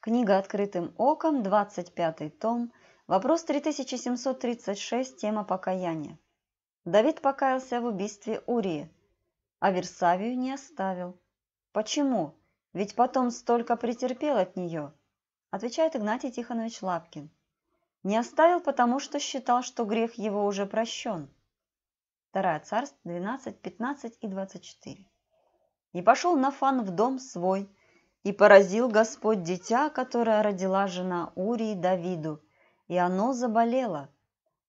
Книга «Открытым оком», 25 том, вопрос 3736, тема покаяния. Давид покаялся в убийстве Урии, а Версавию не оставил. Почему? Ведь потом столько претерпел от нее, отвечает Игнатий Тихонович Лапкин. Не оставил, потому что считал, что грех его уже прощен. 2 Царств 12, 15 и 24. И пошел Нафан в дом свой, и поразил Господь дитя, которое родила жена Урии Давиду, и оно заболело.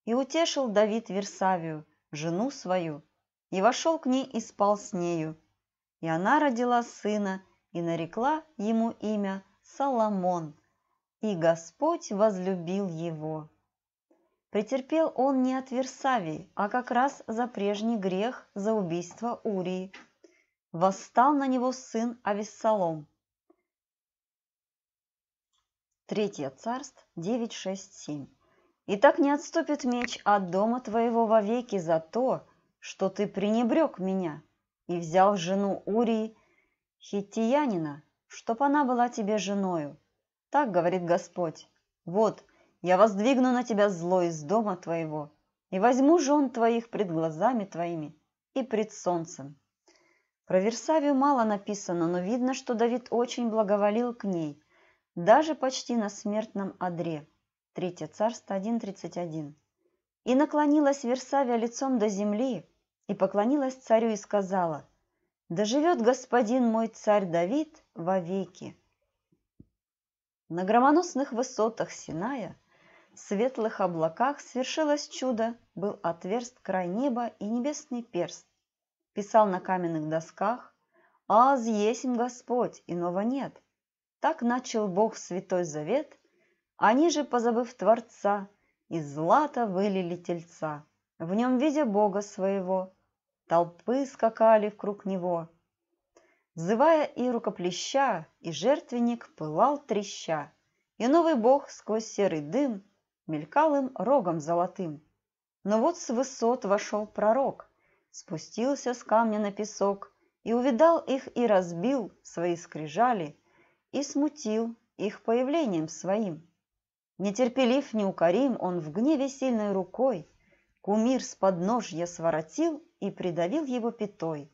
И утешил Давид Версавию, жену свою, и вошел к ней и спал с нею. И она родила сына, и нарекла ему имя Соломон, и Господь возлюбил его. Претерпел он не от Версавии, а как раз за прежний грех, за убийство Урии. Восстал на него сын Авессалом, Третье царств 9.6.7. «И так не отступит меч от дома твоего вовеки за то, что ты пренебрег меня и взял жену Урии Хиттиянина, чтоб она была тебе женою. Так говорит Господь. Вот, я воздвигну на тебя зло из дома твоего, и возьму жен твоих пред глазами твоими и пред солнцем». Про Версавию мало написано, но видно, что Давид очень благоволил к ней – даже почти на смертном одре. Третье царство 1.31. И наклонилась Версавия лицом до земли, и поклонилась царю и сказала, «Да живет господин мой царь Давид вовеки». На громоносных высотах Синая, в светлых облаках свершилось чудо, был отверст край неба и небесный перст. Писал на каменных досках, «Аз есим Господь, иного нет». Так начал Бог Святой Завет, они же, позабыв Творца, из злата вылили тельца, в нем видя Бога своего, толпы скакали вкруг него. Взывая и рукоплеща, и жертвенник пылал треща, и новый Бог сквозь серый дым мелькал им рогом золотым. Но вот с высот вошел пророк, спустился с камня на песок, и увидал их и разбил свои скрижали – и смутил их появлением своим. Нетерпелив, неукорим, он в гневе сильной рукой кумир с подножья своротил и придавил его пятой.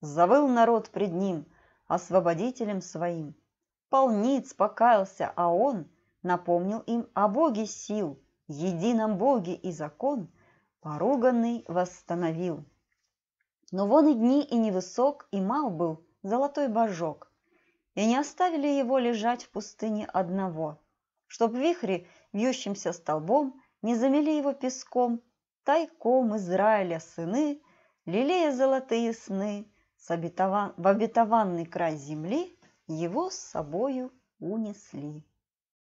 Завыл народ пред ним, освободителем своим. Полниц покаялся, а он напомнил им о Боге сил, едином Боге и закон, поруганный восстановил. Но вон и дни и невысок, и мал был золотой божок – и не оставили его лежать в пустыне одного, чтоб вихри, вьющимся столбом, не замели его песком, тайком Израиля сыны, лелея золотые сны, с обетован... в обетованный край земли его с собою унесли.